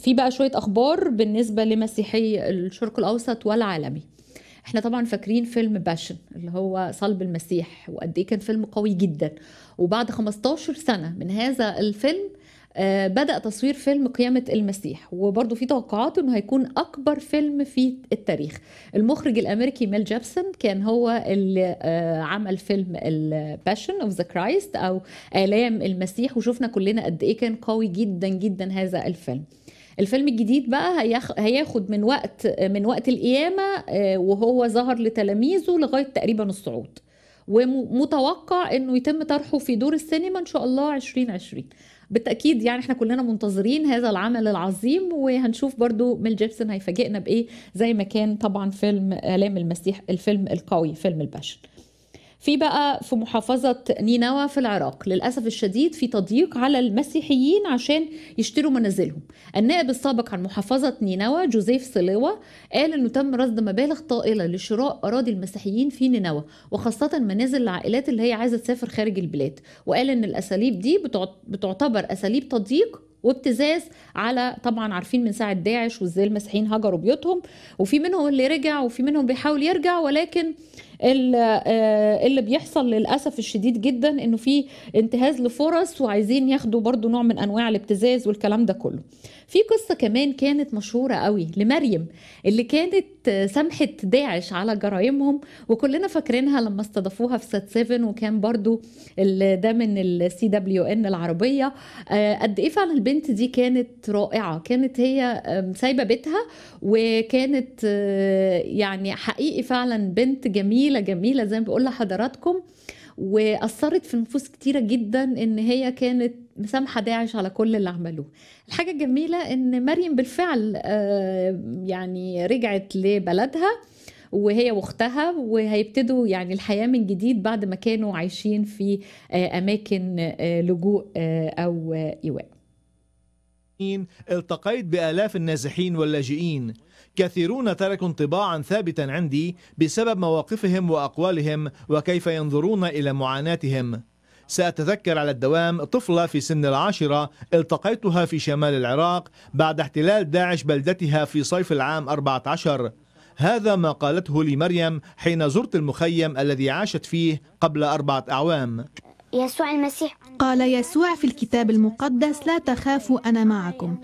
في بقى شويه اخبار بالنسبه لمسيحي الشرق الاوسط والعالمي احنا طبعا فاكرين فيلم باشن اللي هو صلب المسيح وقد ايه كان فيلم قوي جدا وبعد 15 سنه من هذا الفيلم آه، بدأ تصوير فيلم قيامة المسيح وبرضه في توقعات انه هيكون اكبر فيلم في التاريخ المخرج الامريكي ميل جابسون كان هو اللي آه، عمل فيلم الباشن اوف ذا كرايست او آلام المسيح وشفنا كلنا قد ايه كان قوي جدا جدا هذا الفيلم الفيلم الجديد بقى هياخد من وقت من وقت القيامة آه، وهو ظهر لتلاميذه لغاية تقريبا الصعود ومتوقع انه يتم طرحه في دور السينما ان شاء الله 2020 بالتاكيد يعني احنا كلنا منتظرين هذا العمل العظيم وهنشوف برضو ميل جيبسون هيفاجئنا بايه زي ما كان طبعا فيلم الام المسيح الفيلم القوي فيلم الباشن في بقى في محافظة نينوى في العراق للأسف الشديد في تضييق على المسيحيين عشان يشتروا منازلهم النائب السابق عن محافظة نينوى جوزيف سليوة قال أنه تم رصد مبالغ طائلة لشراء أراضي المسيحيين في نينوى وخاصة منازل العائلات اللي هي عايزة تسافر خارج البلاد وقال أن الأساليب دي بتعتبر أساليب تضييق وابتزاز على طبعا عارفين من ساعه داعش وازاي المسيحيين هجروا بيوتهم وفي منهم اللي رجع وفي منهم بيحاول يرجع ولكن آه، اللي بيحصل للاسف الشديد جدا انه في انتهاز لفرص وعايزين ياخدوا برضو نوع من انواع الابتزاز والكلام ده كله في قصه كمان كانت مشهوره قوي لمريم اللي كانت سمحت داعش على جرائمهم وكلنا فاكرينها لما استضافوها في سات 7 وكان برضو ده من السي دبليو ان العربيه آه، قد ايه فعلا البنت دي كانت رائعه كانت هي سايبه بيتها وكانت آه، يعني حقيقي فعلا بنت جميله جميله جميله زي ما بقول لحضراتكم واثرت في نفوس كتيره جدا ان هي كانت مسامحه داعش على كل اللي عملوه الحاجه الجميله ان مريم بالفعل آه، يعني رجعت لبلدها وهي واختها وهيبتدوا يعني الحياه من جديد بعد ما كانوا عايشين في آه، اماكن آه، لجوء او ايواء التقيت بآلاف النازحين واللاجئين كثيرون تركوا انطباعا ثابتا عندي بسبب مواقفهم وأقوالهم وكيف ينظرون إلى معاناتهم سأتذكر على الدوام طفلة في سن العاشرة التقيتها في شمال العراق بعد احتلال داعش بلدتها في صيف العام 14 هذا ما قالته لمريم حين زرت المخيم الذي عاشت فيه قبل أربعة أعوام يسوع المسيح قال يسوع في الكتاب المقدس لا تخافوا أنا معكم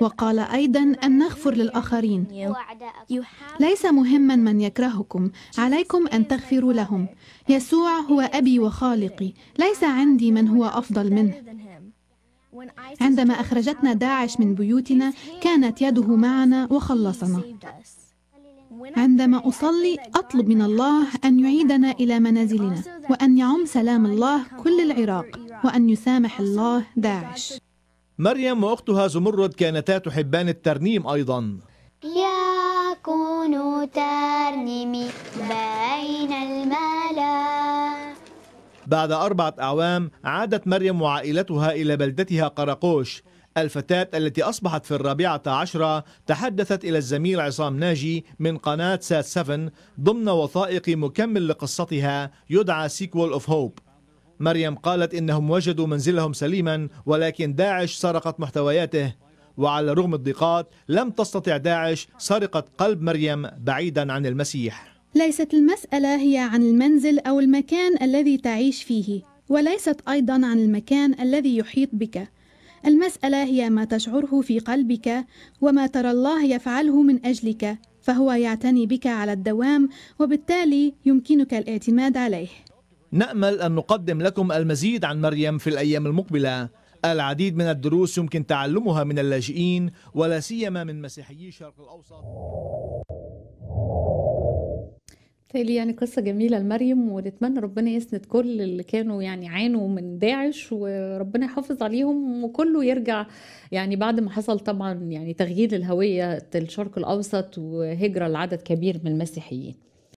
وقال أيضا أن نغفر للآخرين ليس مهما من يكرهكم عليكم أن تغفروا لهم يسوع هو أبي وخالقي ليس عندي من هو أفضل منه عندما أخرجتنا داعش من بيوتنا كانت يده معنا وخلصنا عندما أصلي أطلب من الله أن يعيدنا إلى منازلنا وأن يعم سلام الله كل العراق وأن يسامح الله داعش مريم وأختها زمرد كانتا تحبان الترنيم أيضا يكون ترنيمي بين الملا بعد أربعة أعوام عادت مريم وعائلتها إلى بلدتها قراقوش الفتاة التي أصبحت في الرابعة عشرة تحدثت إلى الزميل عصام ناجي من قناة سات 7 ضمن وثائق مكمل لقصتها يدعى سيكول أوف هوب مريم قالت إنهم وجدوا منزلهم سليما ولكن داعش سرقت محتوياته وعلى رغم الضيقات لم تستطع داعش سرقة قلب مريم بعيدا عن المسيح ليست المسألة هي عن المنزل أو المكان الذي تعيش فيه وليست أيضا عن المكان الذي يحيط بك المسألة هي ما تشعره في قلبك وما ترى الله يفعله من أجلك فهو يعتني بك على الدوام وبالتالي يمكنك الاعتماد عليه نأمل أن نقدم لكم المزيد عن مريم في الأيام المقبلة العديد من الدروس يمكن تعلمها من اللاجئين ولا سيما من مسيحيي الشرق الأوسط تالي يعني قصة جميلة لمريم ونتمنى ربنا يسند كل اللي كانوا يعني عانوا من داعش وربنا يحافظ عليهم وكله يرجع يعني بعد ما حصل طبعا يعني تغيير الهوية الشرق الأوسط وهجرة لعدد كبير من المسيحيين